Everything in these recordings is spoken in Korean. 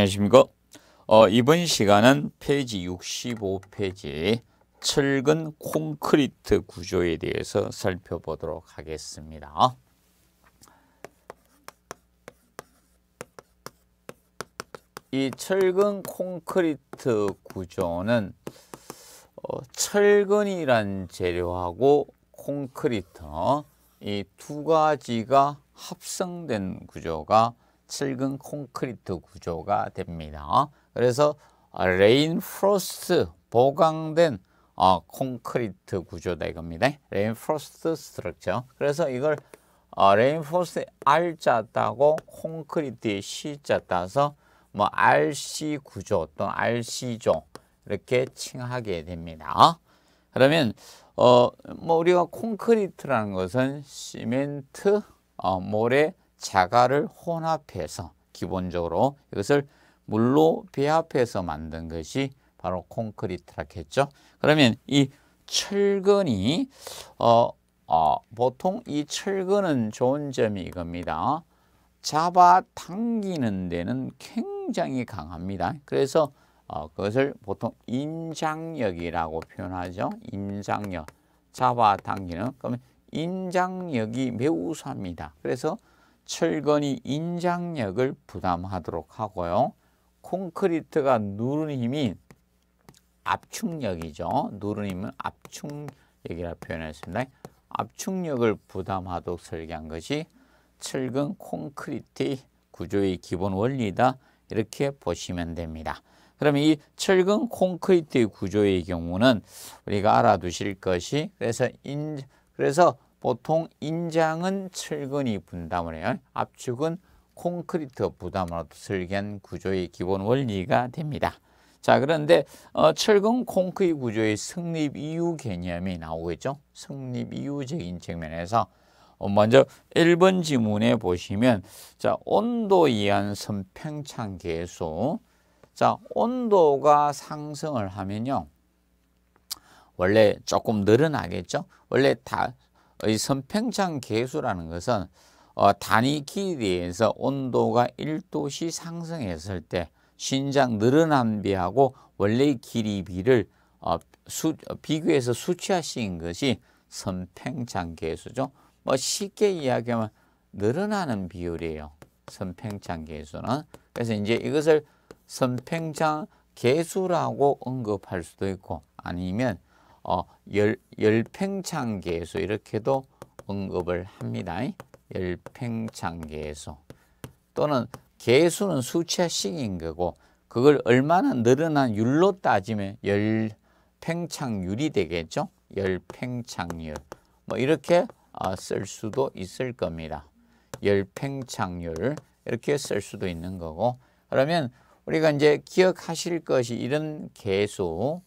안녕하십니까. 어, 이번 시간은 페이지 65페이지 철근 콘크리트 구조에 대해서 살펴보도록 하겠습니다. 이 철근 콘크리트 구조는 어, 철근이란 재료하고 콘크리트 이 두 가지가 합성된 구조가 7근 콘크리트 구조가 됩니다. 그래서 아, 레인프로스트 보강된 어, 콘크리트 구조다 이겁니다. 레인프로스트 스트럭처. 그래서 이걸 어, 레인포스 R자 따고 콘크리트에 C자 따서 뭐 RC 구조 또는 RC조 이렇게 칭하게 됩니다. 그러면 어, 뭐 우리가 콘크리트라는 것은 시멘트, 어, 모래, 자가를 혼합해서 기본적으로 이것을 물로 배합해서 만든 것이 바로 콘크리트라겠죠. 그러면 이 철근이 어, 어, 보통 이 철근은 좋은 점이 이겁니다. 잡아당기는 데는 굉장히 강합니다. 그래서 어, 그것을 보통 임장력이라고 표현하죠. 임장력, 잡아당기는. 그러면 임장력이 매우 우수합니다. 그래서 철근이 인장력을 부담하도록 하고요. 콘크리트가 누르는 힘이 압축력이죠. 누르는 힘은 압축력이라 표현했습니다. 압축력을 부담하도록 설계한 것이 철근 콘크리트 구조의 기본 원리다. 이렇게 보시면 됩니다. 그러이 철근 콘크리트 구조의 경우는 우리가 알아두실 것이 그래서 인 그래서 보통 인장은 철근이 분담을 해요. 압축은 콘크리트 부담으로 설계한 구조의 기본 원리가 됩니다. 자 그런데 어, 철근 콘크리트 구조의 성립 이유 개념이 나오겠죠. 성립 이유적인 측면에서 어, 먼저 1번 지문에 보시면 자 온도 이한 선팽창 계수 자 온도가 상승을 하면요 원래 조금 늘어나겠죠 원래 다이 선팽창 계수라는 것은 어, 단위 길이에서 온도가 1도씨 상승했을 때 신장 늘어난 비하고 원래의 길이 비를 어, 수, 어, 비교해서 수치화시킨 것이 선팽창 계수죠. 뭐 쉽게 이야기하면 늘어나는 비율이에요. 선팽창 계수는. 그래서 이제 이것을 선팽창 계수라고 언급할 수도 있고 아니면 어, 열, 열팽창계에서 이렇게도 언급을 합니다. 열팽창계에서 또는 개수는 수치식인 거고 그걸 얼마나 늘어난 율로 따지면 열팽창률이 되겠죠. 열팽창률 뭐 이렇게 어, 쓸 수도 있을 겁니다. 열팽창률 이렇게 쓸 수도 있는 거고 그러면 우리가 이제 기억하실 것이 이런 개수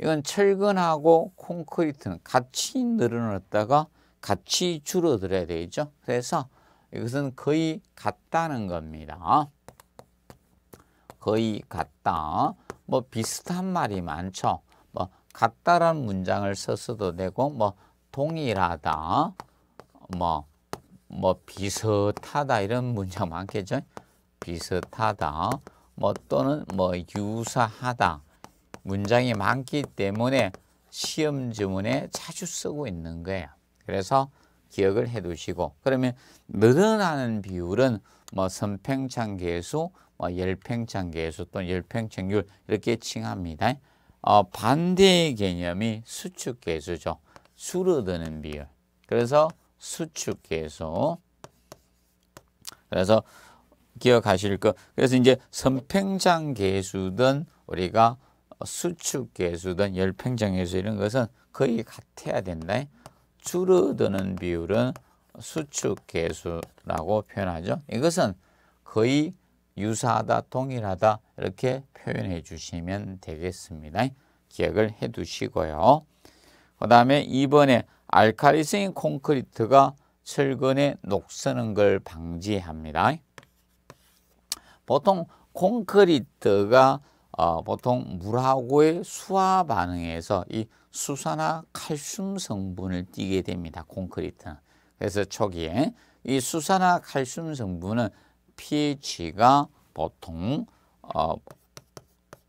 이건 철근하고 콘크리트는 같이 늘어났다가 같이 줄어들어야 되죠. 그래서 이것은 거의 같다는 겁니다. 거의 같다. 뭐 비슷한 말이 많죠. 뭐같다라 문장을 써서도 되고 뭐 동일하다. 뭐뭐 뭐 비슷하다 이런 문장 많겠죠. 비슷하다. 뭐 또는 뭐 유사하다. 문장이 많기 때문에 시험 주문에 자주 쓰고 있는 거예요. 그래서 기억을 해 두시고 그러면 늘어나는 비율은 뭐 선팽창 계수, 뭐 열팽창 계수 또는 열팽창률 이렇게 칭합니다. 어, 반대의 개념이 수축 계수죠. 줄어드는 비율. 그래서 수축 계수. 그래서 기억하실 거. 그래서 이제 선팽창 계수든 우리가 뭐 수축계수든 열팽정계수 이런 것은 거의 같아야 된다. 줄어드는 비율은 수축계수라고 표현하죠. 이것은 거의 유사하다, 동일하다 이렇게 표현해 주시면 되겠습니다. 기억을 해 두시고요. 그 다음에 이번에 알칼리성인 콘크리트가 철근에 녹쓰는 걸 방지합니다. 보통 콘크리트가 어, 보통 물하고의 수화 반응에서 이 수산화 칼슘 성분을 띠게 됩니다. 콘크리트는. 그래서 초기에 이 수산화 칼슘 성분은 pH가 보통 어,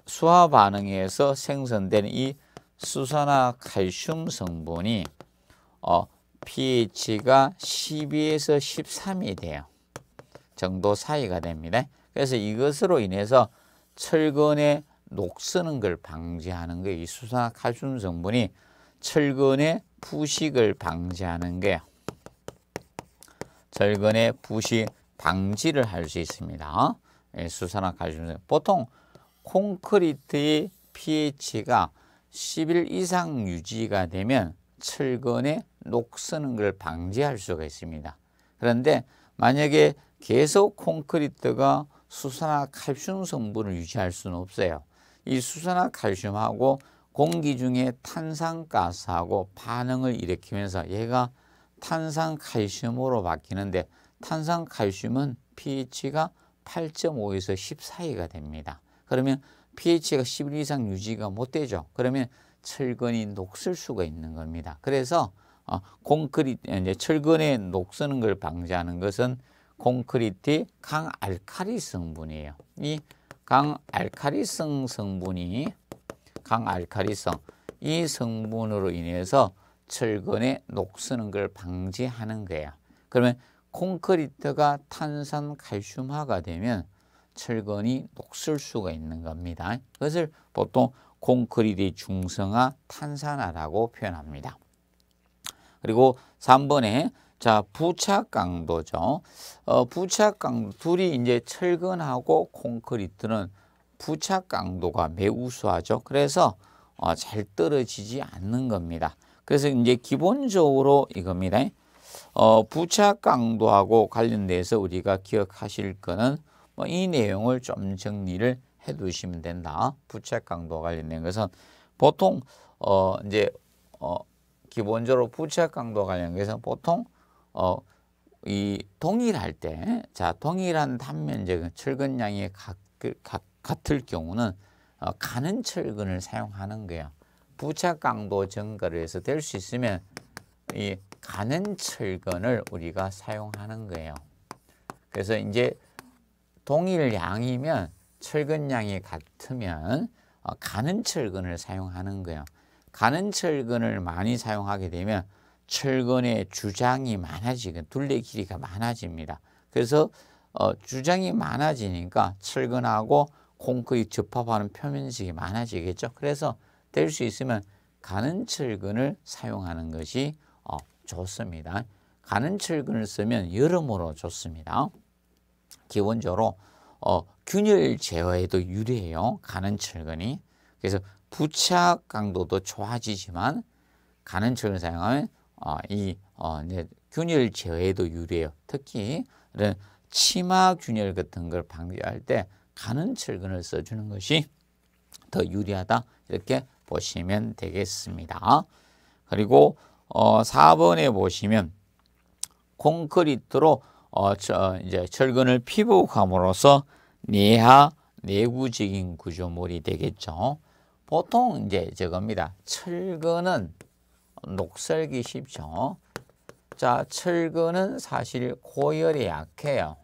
수화 반응에서 생성된 이 수산화 칼슘 성분이 어, pH가 12에서 13이 돼요. 정도 사이가 됩니다. 그래서 이것으로 인해서 철근에 녹쓰는 걸 방지하는 게 이 수산화 칼슘 성분이 철근의 부식을 방지하는 게 철근의 부식 방지를 할 수 있습니다. 예, 수산화 칼슘 보통 콘크리트의 pH가 11 이상 유지가 되면 철근의 녹쓰는 걸 방지할 수가 있습니다. 그런데 만약에 계속 콘크리트가 수산화 칼슘 성분을 유지할 수는 없어요. 이 수산화 칼슘하고 공기 중에 탄산가스하고 반응을 일으키면서 얘가 탄산칼슘으로 바뀌는데 탄산칼슘은 pH가 8.5에서 10이가 됩니다. 그러면 pH가 11 이상 유지가 못 되죠. 그러면 철근이 녹슬 수가 있는 겁니다. 그래서 어, 콘크리트 이제 철근에 녹쓰는 걸 방지하는 것은 콘크리티 강알칼리 성분이에요. 이 강알칼리성 성분이 강알칼리성 이 성분으로 인해서 철근의 녹쓰는 걸 방지하는 거야. 그러면 콘크리트가 탄산 칼슘화가 되면 철근이 녹슬 수가 있는 겁니다. 그것을 보통 콘크리트 중성화 탄산화라고 표현합니다. 그리고 3번에 자, 부착 강도죠. 어, 부착 강도 둘이 이제 철근하고 콘크리트는 부착 강도가 매우 우수하죠. 그래서 어, 잘 떨어지지 않는 겁니다. 그래서 이제 기본적으로 이겁니다. 어, 부착 강도하고 관련돼서 우리가 기억하실 거는 뭐이 내용을 좀 정리를 해 두시면 된다. 부착 강도와 관련된 것은 보통 어, 이제 어, 기본적으로 부착 강도와 관련된 것은 보통 어, 이 동일할 때, 자, 동일한 단면적인 철근량이 각, 같을 경우는 어, 가는 철근을 사용하는 거예요. 부착 강도 증가를 해서 될 수 있으면 이 가는 철근을 우리가 사용하는 거예요. 그래서 이제 동일량이면 철근량이 같으면 어, 가는 철근을 사용하는 거예요. 가는 철근을 많이 사용하게 되면 철근의 주장이 많아지고 둘레 길이가 많아집니다. 그래서 어, 주장이 많아지니까 철근하고 콘크리 접합하는 표면식이 많아지겠죠. 그래서 될 수 있으면 가는 철근을 사용하는 것이 어, 좋습니다. 가는 철근을 쓰면 여러모로 좋습니다. 기본적으로 어, 균열 제어에도 유리해요. 가는 철근이. 그래서 부착 강도도 좋아지지만 가는 철근 사용하면 어, 이 어, 이제 균열 제외에도 유리해요. 특히 이런 치마 균열 같은 걸 방지할 때 가는 철근을 써주는 것이 더 유리하다 이렇게 보시면 되겠습니다. 그리고 어, 4번에 보시면 콘크리트로 어, 저, 이제 철근을 피부감으로써 내하 내구적인 구조물이 되겠죠. 보통 이제 저겁니다. 철근은 녹슬기 쉽죠. 자, 철근은 사실 고열에 약해요.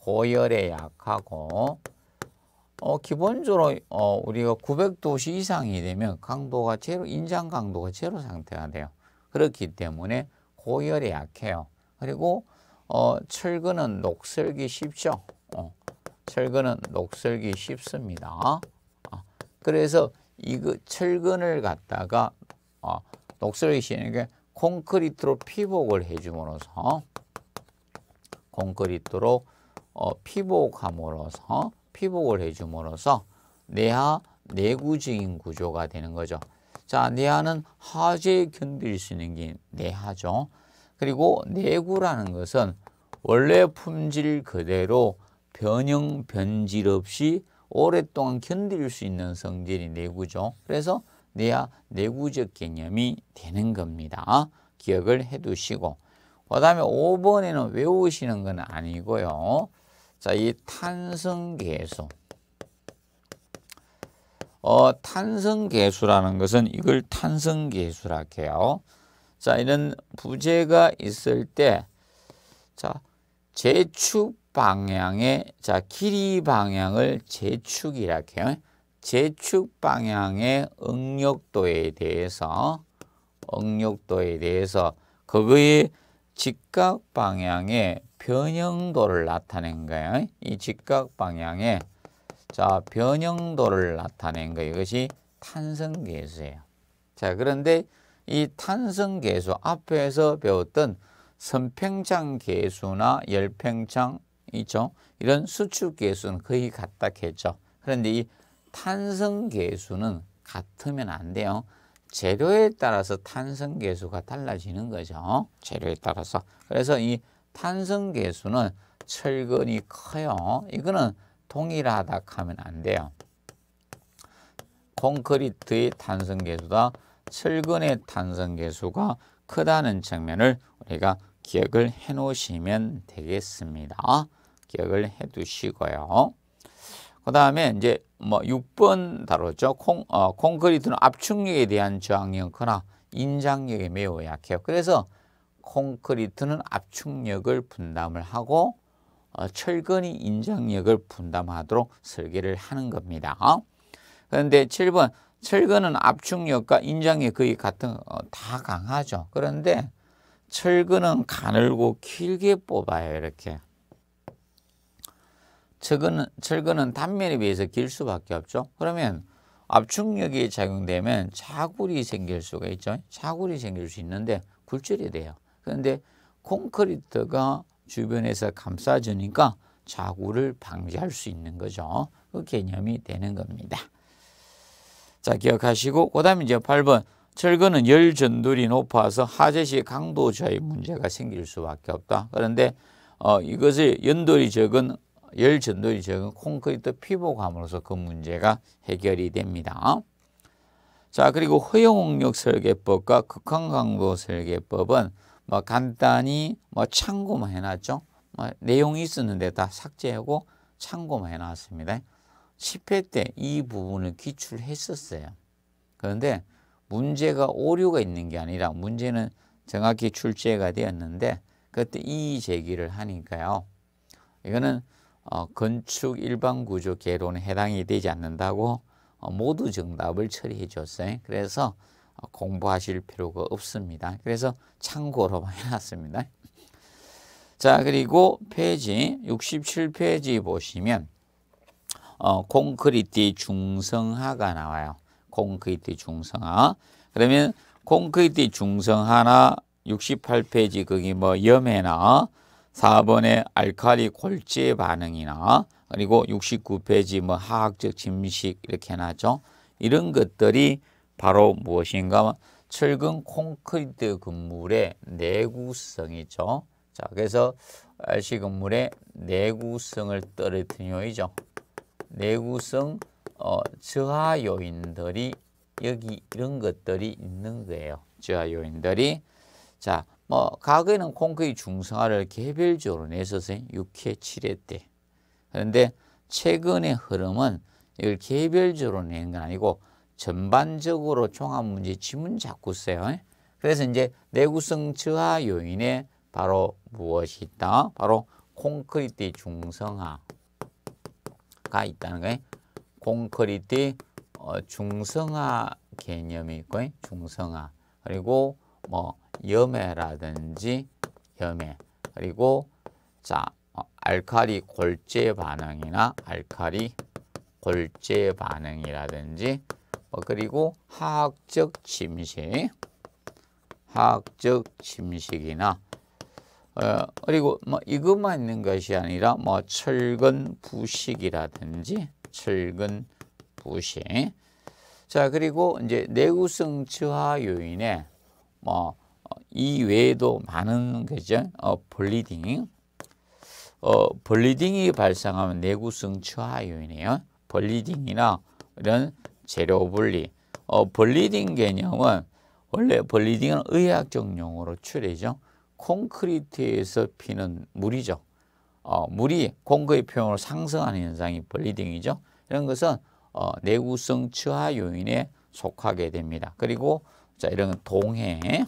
고열에 약하고 어, 기본적으로 어, 우리가 900도씨 이상이 되면 강도가 제로, 인장 강도가 제로 상태가 돼요. 그렇기 때문에 고열에 약해요. 그리고 어, 철근은 녹슬기 쉽죠. 어, 철근은 녹슬기 쉽습니다. 어, 그래서 이거 그 철근을 갖다가 어, 녹슬이씨에게 콘크리트로 피복을 해줌으로써 콘크리트로 어, 피복함으로써 피복을 해줌으로써 내하 내구적인 구조가 되는 거죠. 자, 내하는 하재에 견딜 수 있는 게 내하죠. 그리고 내구라는 것은 원래 품질 그대로 변형 변질 없이 오랫동안 견딜 수 있는 성질이 내구죠. 그래서 내야 내구적 개념이 되는 겁니다. 기억을 해두시고 그 다음에 5번에는 외우시는 건 아니고요. 자, 이 탄성계수 어, 탄성계수라는 것은 이걸 탄성계수라 해요. 자, 이런 부재가 있을 때 자, 재축 방향의 자, 길이 방향을 재축이라 해요. 재축 방향의 응력도에 대해서 응력도에 대해서 그거의 직각 방향의 변형도를 나타낸 거예요. 이 직각 방향의 자 변형도를 나타낸 거 이것이 탄성 계수예요. 자 그런데 이 탄성 계수 앞에서 배웠던 선팽창 계수나 열팽창 이죠 이런 수축 계수는 거의 같다 했죠. 그런데 이 탄성 개수는 같으면 안 돼요. 재료에 따라서 탄성 계수가 달라지는 거죠. 재료에 따라서. 그래서 이 탄성 계수는 철근이 커요. 이거는 동일하다 하면 안 돼요. 콘크리트의 탄성 계수다 철근의 탄성 계수가 크다는 측면을 우리가 기억을 해 놓으시면 되겠습니다. 기억을 해 두시고요. 그 다음에 이제 뭐 6번 다뤘죠. 콩, 어, 콘크리트는 압축력에 대한 저항력이나 인장력에 매우 약해요. 그래서 콘크리트는 압축력을 분담을 하고 어, 철근이 인장력을 분담하도록 설계를 하는 겁니다. 어? 그런데 7번 철근은 압축력과 인장이 거의 같은 어, 다 강하죠. 그런데 철근은 가늘고 길게 뽑아요. 이렇게. 철근은, 철근은 단면에 비해서 길 수밖에 없죠. 그러면 압축력이 작용되면 자굴이 생길 수가 있죠. 자굴이 생길 수 있는데 굴절이 돼요. 그런데 콘크리트가 주변에서 감싸주니까 자구를 방지할 수 있는 거죠. 그 개념이 되는 겁니다. 자 기억하시고 그 다음에 이제 8번 철근은 열 전돌이 높아서 하재시 강도 저의 문제가 생길 수밖에 없다. 그런데 어, 이것을 연돌이 적은 열 전도율 적은 콘크리트 피복함으로써 그 문제가 해결이 됩니다. 자 그리고 허용옥력 설계법과 극한강도 설계법은 뭐 간단히 뭐 참고만 해놨죠. 뭐 내용이 있었는데 다 삭제하고 참고만 해놨습니다. 10회 때 이 부분을 기출 했었어요. 그런데 문제가 오류가 있는 게 아니라 문제는 정확히 출제가 되었는데 그때 이 제기를 하니까요. 이거는 어, 건축 일반 구조 개론에 해당이 되지 않는다고 어, 모두 정답을 처리해 줬어요. 그래서 어, 공부하실 필요가 없습니다. 그래서 참고로만 해놨습니다. 자, 그리고 페이지 67페이지 보시면 어, 콘크리트 중성화가 나와요. 콘크리트 중성화. 그러면 콘크리트 중성화나 68페이지 거기 뭐 염해나 4번에 알칼리 골재 반응이나 그리고 69페이지 뭐 화학적 짐식 이렇게 해놨죠. 이런 것들이 바로 무엇인가? 철근 콘크리트 건물의 내구성이죠. 자, 그래서 RC 건물의 내구성을 떨어뜨린 요인이죠. 내구성 어, 저하 요인들이 여기 이런 것들이 있는 거예요. 저하 요인들이 자뭐 과거에는 콩크의 중성화를 개별적으로 내서서 6회, 7회 때 그런데 최근의 흐름은 이걸 개별적으로 내건 아니고 전반적으로 종합문제 지문 자꾸 써요. 그래서 이제 내구성 저하 요인에 바로 무엇이 있다? 바로 콘크리트 중성화가 있다는 거예요. 콘크리트 어, 중성화 개념이 있고 중성화 그리고 뭐 염해라든지 염해 그리고 자 어, 알칼리 골재 반응이나 알칼리 골재 반응이라든지 뭐 그리고 화학적 침식 화학적 침식이나 어, 그리고 뭐 이것만 있는 것이 아니라 뭐 철근 부식이라든지 철근 부식 자 그리고 이제 내구성 저하 요인에 뭐 어, 이외에도 많은 그죠? 어, 블리딩. 어, 블리딩이 발생하면 내구성 저하 요인이에요. 블리딩이나 이런 재료 분리. 어, 블리딩 개념은 원래 블리딩은 의학적 용어로 출애죠. 콘크리트에서 피는 물이죠. 어, 물이 공급의 표현으로 상승하는 현상이 블리딩이죠. 이런 것은 어, 내구성 저하 요인에 속하게 됩니다. 그리고 자, 이런 동해.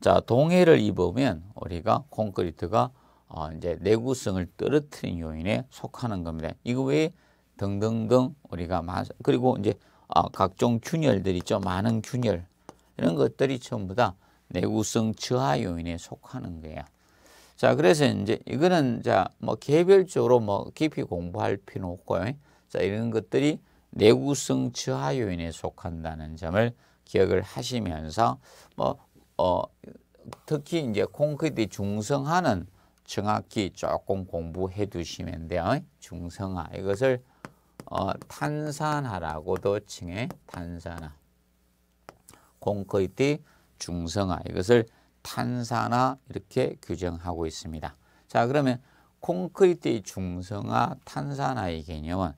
자, 동해를 입으면 우리가 콘크리트가 어, 이제 내구성을 떨어뜨린 요인에 속하는 겁니다. 이거 외에 등등등 우리가 마, 그리고 이제 어, 각종 균열들 있죠. 많은 균열 이런 것들이 전부 다 내구성 저하 요인에 속하는 거예요. 자, 그래서 이제 이거는 자, 뭐 개별적으로 뭐 깊이 공부할 필요는 없고요. 자, 이런 것들이 내구성 저하 요인에 속한다는 점을 기억을 하시면서 뭐 어, 특히 이제 콘크리트 중성화는 정확히 조금 공부해 두시면 돼요. 중성화 이것을 어, 탄산화라고도 칭해 탄산화 콘크리트 중성화 이것을 탄산화 이렇게 규정하고 있습니다. 자 그러면 콘크리트 중성화 탄산화의 개념은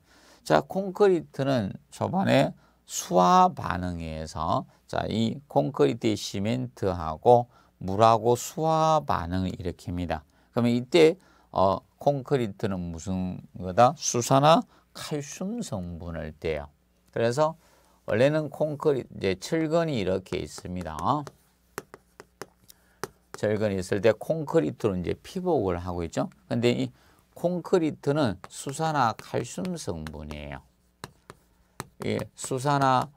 자, 콘크리트는 초반에 수화 반응에 서 자, 이 콘크리트 시멘트하고 물하고 수화 반응을 일으킵니다. 그러면 이때 어, 콘크리트는 무슨 거다? 수산화 칼슘 성분을 떼요. 그래서 원래는 콘크리트 이제 철근이 이렇게 있습니다. 철근이 있을 때 콘크리트로 이제 피복을 하고 있죠. 근데 이 콘크리트는 수산화 칼슘 성분이에요. 이 수산화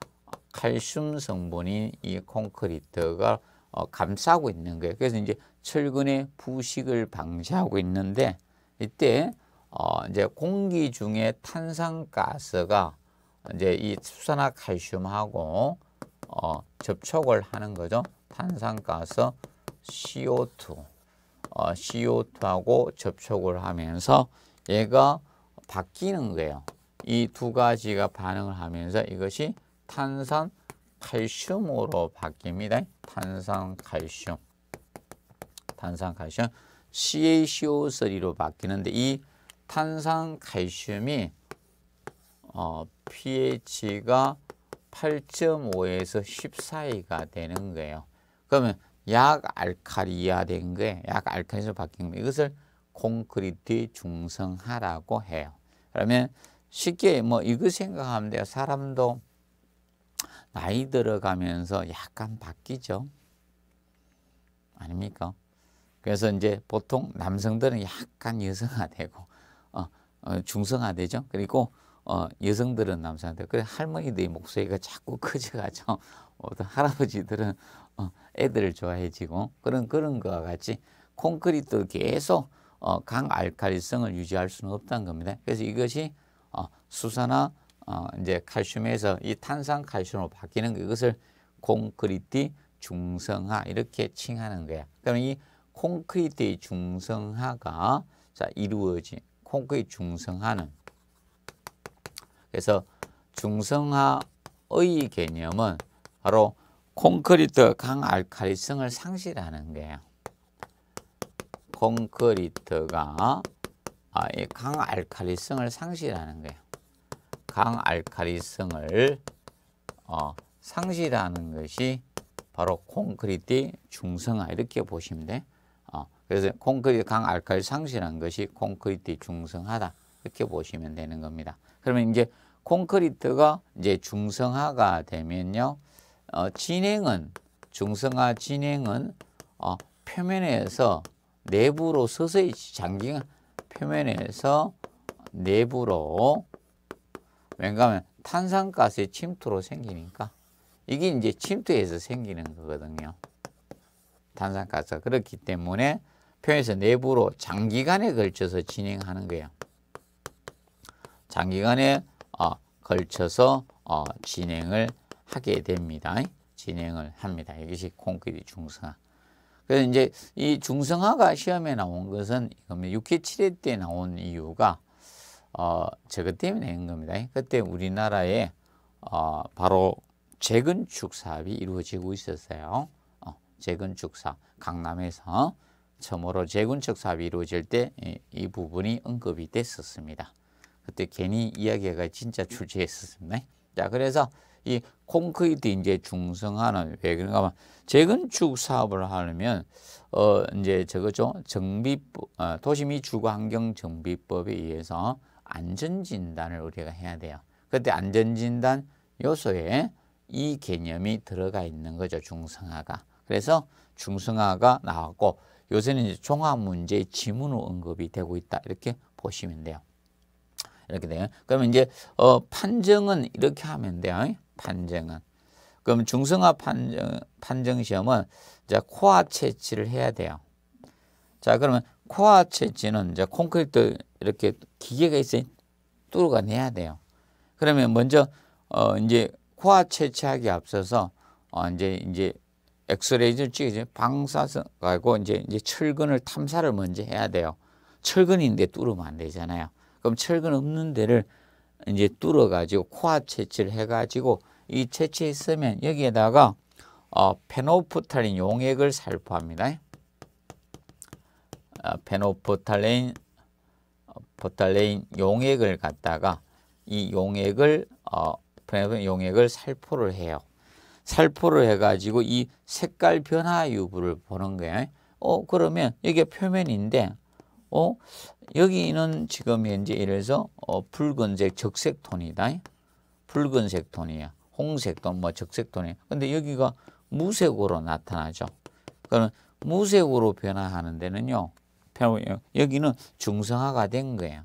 칼슘 성분인 이 콘크리트가 어, 감싸고 있는 거예요. 그래서 이제 철근의 부식을 방지하고 있는데 이때 어, 이제 공기 중에 탄산가스가 이제 이 수산화 칼슘하고 어, 접촉을 하는 거죠. 탄산가스 CO2. 어, CO2하고 접촉을 하면서 얘가 바뀌는 거예요. 이 두 가지가 반응을 하면서 이것이 탄산 칼슘으로 바뀝니다. 탄산 칼슘. 탄산 칼슘 CaCO3로 바뀌는데 이 탄산 칼슘이 어, pH가 8.5에서 10이가 되는 거예요. 그러면 약알칼리화된 게, 약알칼리에서 바뀐 거 이것을 콘크리트 중성화라고 해요. 그러면 쉽게 뭐 이거 생각하면 돼요. 사람도 나이 들어가면서 약간 바뀌죠. 아닙니까? 그래서 이제 보통 남성들은 약간 여성화되고 어, 어, 중성화되죠. 그리고 어, 여성들은 남성한테 그래 할머니들의 목소리가 자꾸 커져가죠. 어떤 할아버지들은 어, 애들을 좋아해지고 그런 그런 것과 같이 콘크리트도 계속 어, 강알칼리성을 유지할 수는 없다는 겁니다. 그래서 이것이 어, 수산화 어, 이제 칼슘에서 이 탄산 칼슘으로 바뀌는 것을 콘크리트 중성화 이렇게 칭하는 거야. 그러면 이 콘크리트의 중성화가 자 이루어진 콘크리트 중성화는 그래서 중성화의 개념은 바로 콘크리트 강알칼리성을 상실하는 거예요. 콘크리트가 아, 강알칼리성을 상실하는 거예요. 강알칼리성을 어, 상실하는 것이 바로 콘크리트 중성화 이렇게 보시면 돼. 어, 그래서 콘크리트 강알칼리 상실한 것이 콘크리트 중성화다 이렇게 보시면 되는 겁니다. 그러면 이제 콘크리트가 이제 중성화가 되면요. 어, 진행은 중성화 진행은 어, 표면에서 내부로 서서히 장기가 표면에서 내부로 왜냐면 탄산가스의 침투로 생기니까 이게 이제 침투해서 생기는 거거든요. 탄산가스 그렇기 때문에 표면에서 내부로 장기간에 걸쳐서 진행하는 거예요. 장기간에 어, 걸쳐서 어, 진행을 하게 됩니다. 진행을 합니다. 이것이 콘크리 중성화. 그래서 이제 이 중성화가 시험에 나온 것은 이겁니다. 6회 7회 때 나온 이유가 어, 저것 때문에 낸 겁니다. 그때 우리나라에 어, 바로 재건축 사업이 이루어지고 있었어요. 어, 재건축 사업, 강남에서 처음으로 재건축 사업이 이루어질 때 이 부분이 언급이 됐었습니다. 그때 괜히 이야기가 진짜 출제했었습니다. 자, 그래서 이 콘크리트 이제 중성화는 왜 그런가 하면 재건축 사업을 하려면 어 이제 저거죠 정비 어, 도시미 주거 환경 정비법에 의해서 안전 진단을 우리가 해야 돼요. 그때 안전 진단 요소에 이 개념이 들어가 있는 거죠 중성화가. 그래서 중성화가 나왔고 요새는 이제 종합 문제의 지문으로 언급이 되고 있다 이렇게 보시면 돼요. 이렇게 돼요. 그러면 이제 어, 판정은 이렇게 하면 돼요. 판정은 그럼 중성화 판정, 판정 시험은 이제 코아 채취를 해야 돼요. 자, 그러면 코아 채취는 이제 콘크리트 이렇게 기계가 있으 뚫어가 내야 돼요. 그러면 먼저 어 이제 코아 채취하기 앞서서 어 이제 이제 엑스레이를 찍이죠. 방사선 가고 이제 이제 철근을 탐사를 먼저 해야 돼요. 철근인데 뚫으면 안 되잖아요. 그럼 철근 없는 데를 이제 뚫어가지고 코아 채취를 해가지고 이 채취했으면 여기에다가 어, 페노프탈린 용액을 살포합니다. 어, 페노프탈린 어, 포탈레 용액을 갖다가 이 용액을 어, 페노프탈린 용액을 살포를 해요. 살포를 해가지고 이 색깔 변화 유부를 보는 거예요. 어 그러면 이게 표면인데 어? 여기는 지금 현재 이래서 어, 붉은색 적색 톤이다. 붉은색 톤이야. 홍색 톤, 뭐 적색 톤이. 근데 여기가 무색으로 나타나죠. 그러면 무색으로 변화하는 데는요. 여기는 중성화가 된 거예요.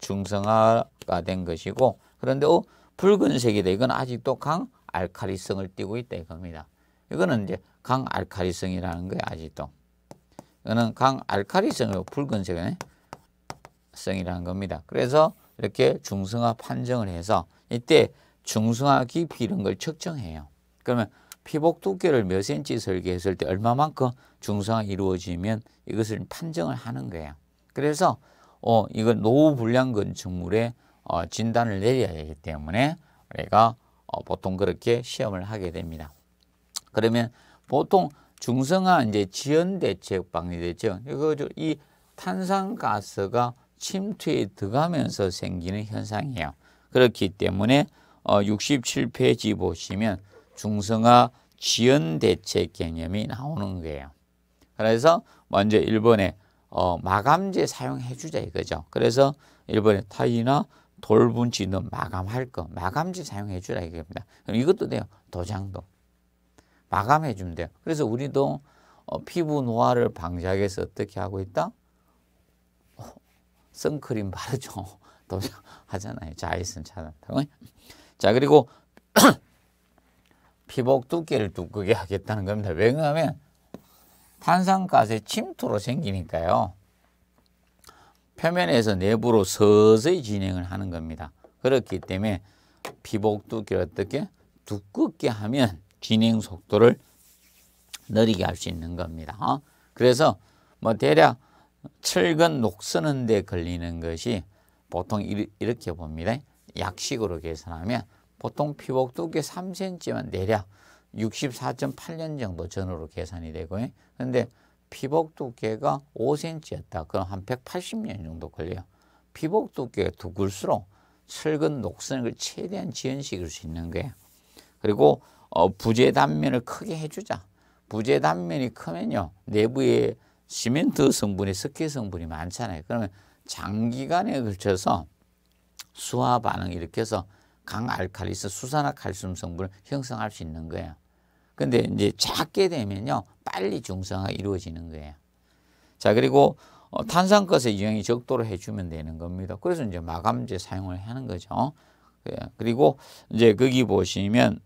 중성화가 된 것이고 그런데 어, 붉은색이다. 이건 아직도 강 알칼리성을 띠고 있다 이겁니다. 이거는 이제 강 알칼리성이라는 거예요. 아직도. 이거는 강알칼리성으로 붉은색의 성이라는 겁니다. 그래서 이렇게 중성화 판정을 해서 이때 중성화 깊이 이런 걸 측정해요. 그러면 피복 두께를 몇 센치 설계했을 때 얼마만큼 중성화 이루어지면 이것을 판정을 하는 거예요. 그래서 어, 이건 노후불량 건축물의 어, 진단을 내려야 되기 때문에 우리가 어, 보통 그렇게 시험을 하게 됩니다. 그러면 보통 중성화 이제 지연 대책 방지 대책. 이거 이 탄산가스가 침투에 들어가면서 생기는 현상이에요. 그렇기 때문에 어 67페이지 보시면 중성화 지연 대책 개념이 나오는 거예요. 그래서 먼저 일본에 어 마감제 사용해 주자 이거죠. 그래서 일본에 타이나 돌분지는 마감할 거 마감제 사용해 주라 이겁니다. 그럼 이것도 돼요. 도장도. 마감해 주면 돼요. 그래서 우리도 어, 피부 노화를 방지하기 위해서 어떻게 하고 있다? 어, 선크림 바르죠. 하잖아요. 자외선 차단다고. 자 그리고 피복 두께를 두껍게 하겠다는 겁니다. 왜냐하면 탄산가스의 침투로 생기니까요. 표면에서 내부로 서서히 진행을 하는 겁니다. 그렇기 때문에 피복 두께를 어떻게 두껍게 하면 진행 속도를 느리게 할 수 있는 겁니다. 어? 그래서 뭐 대략 철근 녹쓰는 데 걸리는 것이 보통 이렇게 봅니다. 약식으로 계산하면 보통 피복 두께 3cm만 내략 64.8년 정도 전후로 계산이 되고요. 그런데 피복 두께가 5cm였다. 그럼 한 180년 정도 걸려요. 피복 두께가 두글수록 철근 녹슨을 그 최대한 지연시킬 수 있는 거예요. 그리고 어, 부재 단면을 크게 해주자. 부재 단면이 크면요. 내부에 시멘트 성분이 석회 성분이 많잖아요. 그러면 장기간에 걸쳐서 수화 반응을 일으켜서 강알칼리스 수산화 칼슘 성분을 형성할 수 있는 거예요. 근데 이제 작게 되면요. 빨리 중성화 이루어지는 거예요. 자, 그리고 어, 탄산가스 이용이 적도로 해주면 되는 겁니다. 그래서 이제 마감제 사용을 하는 거죠. 예, 그리고 이제 거기 보시면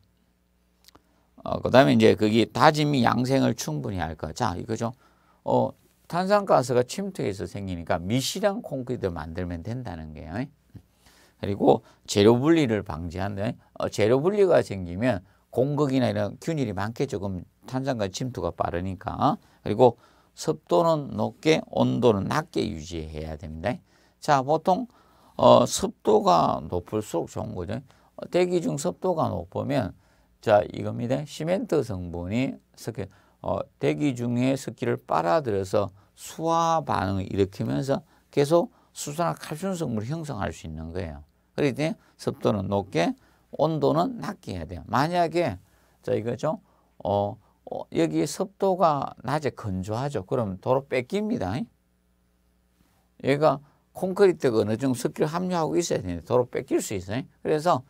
어, 그 다음에 이제 거기 다짐이 양생을 충분히 할 거. 자, 이거 좀, 어, 탄산가스가 침투해서 생기니까 미실한 콘크리트 만들면 된다는 거예요. 그리고 재료 분리를 방지한다. 어, 재료 분리가 생기면 공극이나 이런 균일이 많게 조금 탄산가 침투가 빠르니까. 그리고 습도는 높게, 온도는 낮게 유지해야 됩니다. 자, 보통 어, 습도가 높을수록 좋은 거죠. 어, 대기 중 습도가 높으면 자, 이겁니다. 시멘트 성분이 섞여 어, 대기 중에 습기를 빨아들여서 수화 반응을 일으키면서 계속 수소나 칼슘 성분을 형성할 수 있는 거예요. 그러니 습도는 높게, 온도는 낮게 해야 돼요. 만약에 자 이거죠. 어, 어, 여기 습도가 낮에 건조하죠. 그럼 도로 뺏깁니다. 얘가 콘크리트가 어느 정도 습기를 함유하고 있어야 되는데 도로 뺏길 수 있어요. 그래서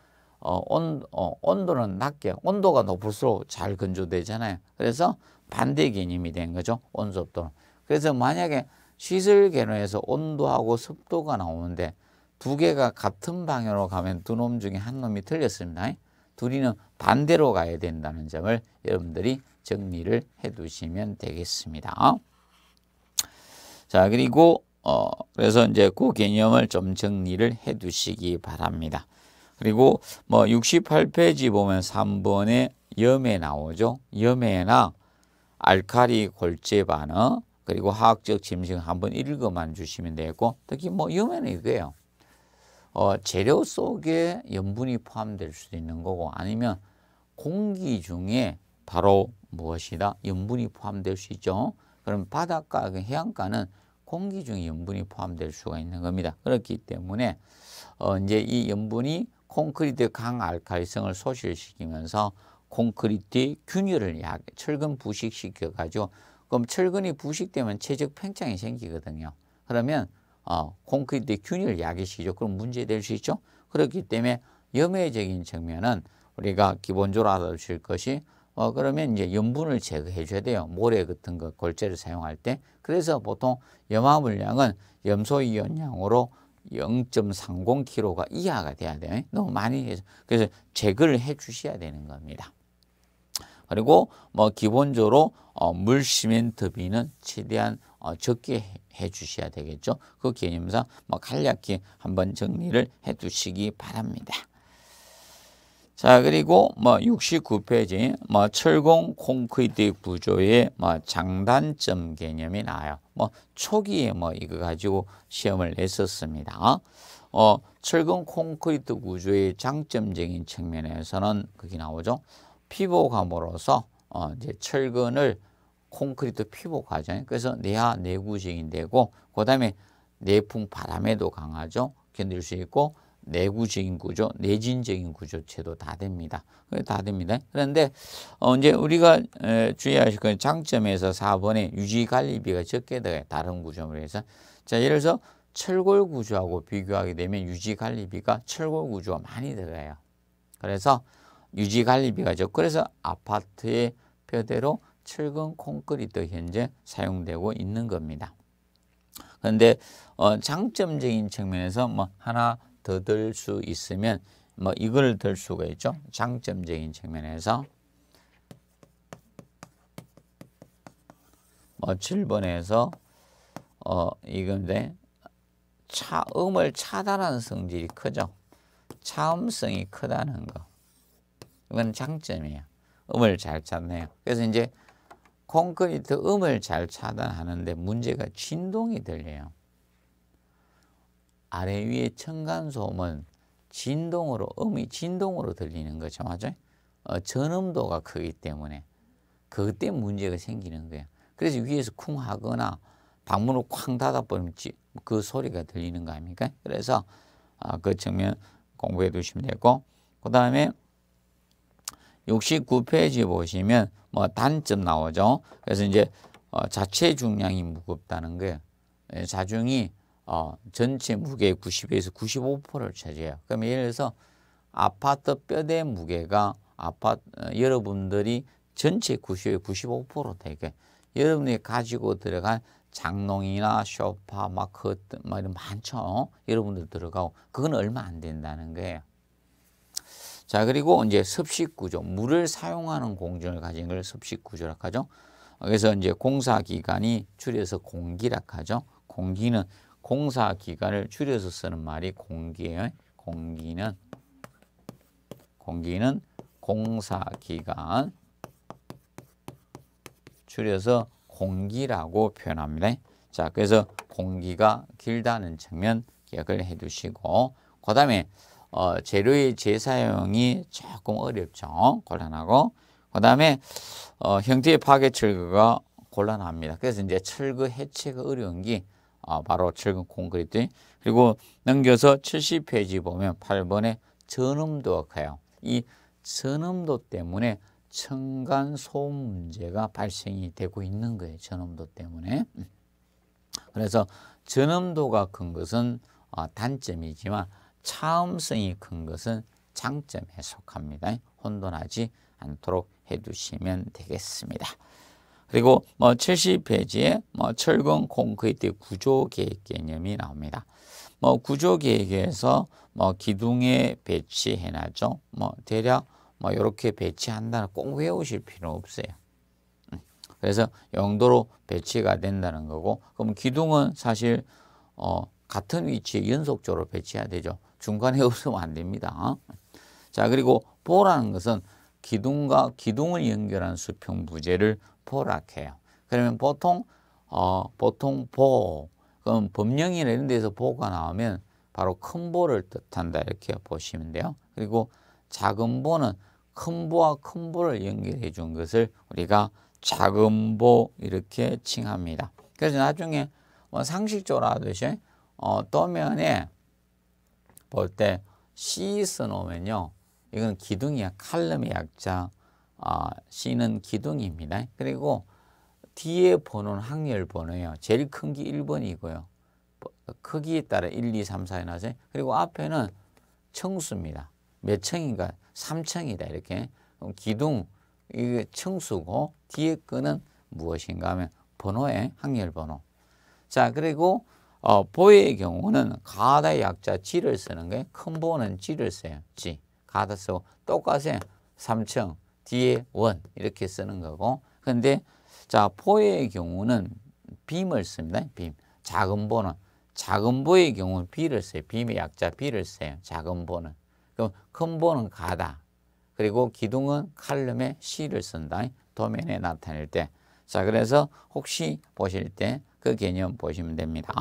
어, 온, 어, 온도는 낮게 온도가 높을수록 잘 건조되잖아요. 그래서 반대 개념이 된 거죠. 온습도는. 그래서 만약에 시설 개념에서 온도하고 습도가 나오는데 두 개가 같은 방향으로 가면 두 놈 중에 한 놈이 틀렸습니다. 둘이는 반대로 가야 된다는 점을 여러분들이 정리를 해 두시면 되겠습니다. 자, 그리고 어, 그래서 이제 그 개념을 좀 정리를 해 두시기 바랍니다. 그리고 뭐 68페이지 보면 3번에 염에 나오죠. 염해나 알카리 골재 반응 그리고 화학적 짐승 한번 읽어만 주시면 되고 특히 뭐 염해는 이거예요. 어, 재료 속에 염분이 포함될 수도 있는 거고 아니면 공기 중에 바로 무엇이다? 염분이 포함될 수 있죠. 그럼 바닷가, 그 해안가는 공기 중에 염분이 포함될 수가 있는 겁니다. 그렇기 때문에 어, 이제 이 염분이 콘크리트 강 알칼리성을 소실시키면서 콘크리트 균열을 약, 철근 부식시켜 가지고 그럼 철근이 부식되면 체적 팽창이 생기거든요. 그러면 어, 콘크리트 균열 약이시죠. 그럼 문제될 수 있죠. 그렇기 때문에 염해적인 측면은 우리가 기본적으로 알아두실 것이 어, 그러면 이제 염분을 제거해 줘야 돼요. 모래 같은 거 골재를 사용할 때. 그래서 보통 염화 물량은 염소 이온량으로 0.30kg가 이하가 돼야 돼. 너무 많이 해서 그래서 제거를 해 주셔야 되는 겁니다. 그리고 뭐 기본적으로 어, 물 시멘트 비는 최대한 어, 적게 해 주셔야 되겠죠. 그 개념상 뭐 간략히 한번 정리를 해 두시기 바랍니다. 자, 그리고 뭐 69페이지 뭐 철공 콘크리트 구조의 뭐 장단점 개념이 나와요. 뭐 초기에 뭐 이거 가지고 시험을 냈었습니다. 어, 철근 콘크리트 구조의 장점적인 측면에서는 그게 나오죠. 피복함으로서 어, 이제 철근을 콘크리트 피보 과정 그래서 내하 내구적인 되고 그다음에 내풍 바람에도 강하죠. 견딜 수 있고 내구적인 구조, 내진적인 구조체도 다 됩니다. 다 됩니다. 그런데 어 이제 우리가 주의하실 건 장점에서 4번에 유지관리비가 적게 들요 다른 구조물에 해서. 자, 예를 들어서 철골 구조하고 비교하게 되면 유지관리비가 철골 구조가 많이 들어가요. 그래서 유지관리비가 적. 그래서 아파트의 뼈대로 철근 콘크리트 현재 사용되고 있는 겁니다. 그런데 어 장점적인 측면에서 뭐 하나 더들수 있으면 뭐 이걸 들 수가 있죠. 장점적인 측면에서 뭐 7번에서 어 이건데 차음을 차단하는 성질이 크죠. 차음성이 크다는 거. 이건 장점이에요. 음을 잘 찾네요. 그래서 이제 콘크리트 음을 잘 차단하는데 문제가 진동이 들려요. 아래 위에 층간소음은 진동으로, 음이 진동으로 들리는 거죠. 맞죠? 어, 전음도가 크기 때문에 그것 때문에 문제가 생기는 거예요. 그래서 위에서 쿵 하거나 방문을 쾅 닫아버리면 그 소리가 들리는 거 아닙니까? 그래서 아, 그 측면 공부해 두시면 되고 그 다음에 69페이지 보시면 뭐 단점 나오죠. 그래서 이제 어, 자체 중량이 무겁다는 거예요. 예, 자중이 어, 전체 무게의 90에서 95%를 차지해요. 그럼 예를 들어서 아파트 뼈대 무게가 아파트 어, 여러분들이 전체 90의 95% 되게 여러분이 가지고 들어간 장롱이나 쇼파 막커막 이런 많죠. 어? 여러분들 들어가고 그건 얼마 안 된다는 거예요. 자 그리고 이제 습식구조 물을 사용하는 공정을 가진 걸 습식구조라고 하죠. 그래서 이제 공사기간이 줄여서 공기라고 하죠. 공기는 공사 기간을 줄여서 쓰는 말이 공기예요. 공기는 공기는 공사 기간 줄여서 공기라고 표현합니다. 자, 그래서 공기가 길다는 측면 기억을 해 두시고 그 다음에 어, 재료의 재사용이 조금 어렵죠. 곤란하고 그 다음에 어, 형태의 파괴 철거가 곤란합니다. 그래서 이제 철거 해체가 어려운 게 어, 바로 최근 콘크리트 그리고 넘겨서 70페이지 보면 8번에 전음도가 커요. 이 전음도 때문에 층간 소음 문제가 발생이 되고 있는 거예요. 전음도 때문에. 그래서 전음도가 큰 것은 아, 단점이지만 차음성이 큰 것은 장점에 속합니다. 혼돈하지 않도록 해두시면 되겠습니다. 그리고 뭐 70페이지에 뭐 철근 콘크리트 구조 계획 개념이 나옵니다. 뭐 구조 계획에서 뭐 기둥에 배치해 놔죠. 뭐 대략 뭐 이렇게 배치한다는 꼭 외우실 필요 없어요. 음. 그래서 영도로 배치가 된다는 거고 그럼 기둥은 사실 어 같은 위치에 연속적으로 배치해야 되죠. 중간에 없으면 안 됩니다. 자 그리고 보라는 것은 기둥과 기둥을 연결한 수평 부재를 포락해요. 그러면 보통 어, 보통 보 그럼 법령이나 이런 데서 보가 나오면 바로 큰 보를 뜻한다 이렇게 보시면 돼요. 그리고 작은 보는 큰 보와 큰 보를 연결해 준 것을 우리가 작은 보 이렇게 칭합니다. 그래서 나중에 뭐 상식적으로 하듯이 어, 도면에 볼때시 쓰놓으면요. 이건 기둥이야 칼럼의 약자 아, C는 기둥입니다. 그리고 뒤에 번호는 항렬 번호예요. 제일 큰 게 1번이고요. 뭐, 크기에 따라 1, 2, 3, 4에 나서 그리고 앞에는 청수입니다. 몇 층인가? 3층이다 이렇게. 기둥 이게 청수고 뒤에 거는 무엇인가 하면 번호에 항렬 번호. 자, 그리고 어, 보의 경우는 가다 약자 지를 쓰는 게큰 보는 지를 써요. 지. 가다 쓰고 똑같이 3층, 뒤에 원 이렇게 쓰는 거고 근데 자 포의 경우는 빔을 씁니다. 빔. 작은 보는 작은 보의 경우는 비를 써요. 빔의 약자 비를 써요. 작은 보는. 그럼 큰 보는 가다. 그리고 기둥은 칼럼에 시를 쓴다. 도면에 나타낼 때. 자, 그래서 혹시 보실 때 그 개념 보시면 됩니다.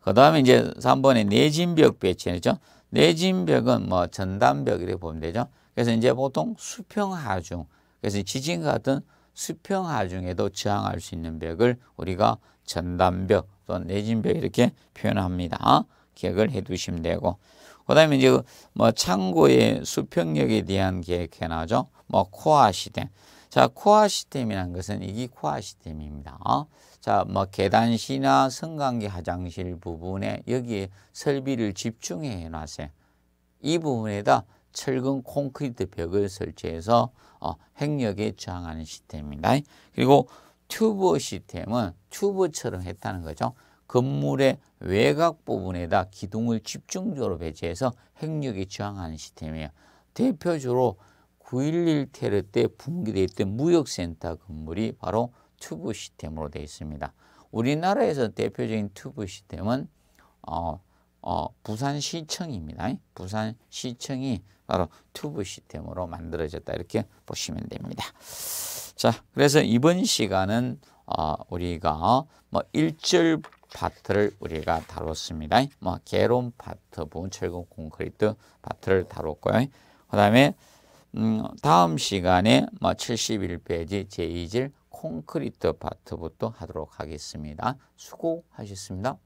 그 다음에 이제 3번에 내진벽 배치죠. 내진벽은 뭐 전담벽 이렇게 보면 되죠. 그래서 이제 보통 수평하중, 그래서 지진 같은 수평하중에도 저항할 수 있는 벽을 우리가 전담벽 또는 내진벽 이렇게 표현합니다. 기억을 해 두시면 되고 그 다음에 이제 뭐 창고의 수평력에 대한 계획 해놔죠. 뭐 코아 시스템. 자, 코아 시스템이라는 것은 이게 코아 시스템입니다. 자, 뭐 계단시나 성관계 화장실 부분에 여기에 설비를 집중해 놨어요. 이 부분에다 철근 콘크리트 벽을 설치해서 어, 핵력에 저항하는 시스템입니다. 그리고 튜브 시스템은 튜브처럼 했다는 거죠. 건물의 외곽 부분에다 기둥을 집중적으로 배치해서 핵력에 저항하는 시스템이에요. 대표적으로 9.11 테러 때 붕괴됐던 무역센터 건물이 바로 튜브 시스템으로 되어 있습니다. 우리나라에서 대표적인 튜브 시스템은 어, 어, 부산시청입니다. 부산시청이 바로 튜브 시스템으로 만들어졌다 이렇게 보시면 됩니다. 자, 그래서 이번 시간은 어, 우리가 뭐일절 파트를 우리가 다뤘습니다. 뭐 개론 파트 부분 철근 콘크리트 파트를 다뤘고요. 그다음에 음, 다음 시간에 뭐 71페이지 제2질 콘크리트 파트부터 하도록 하겠습니다. 수고하셨습니다.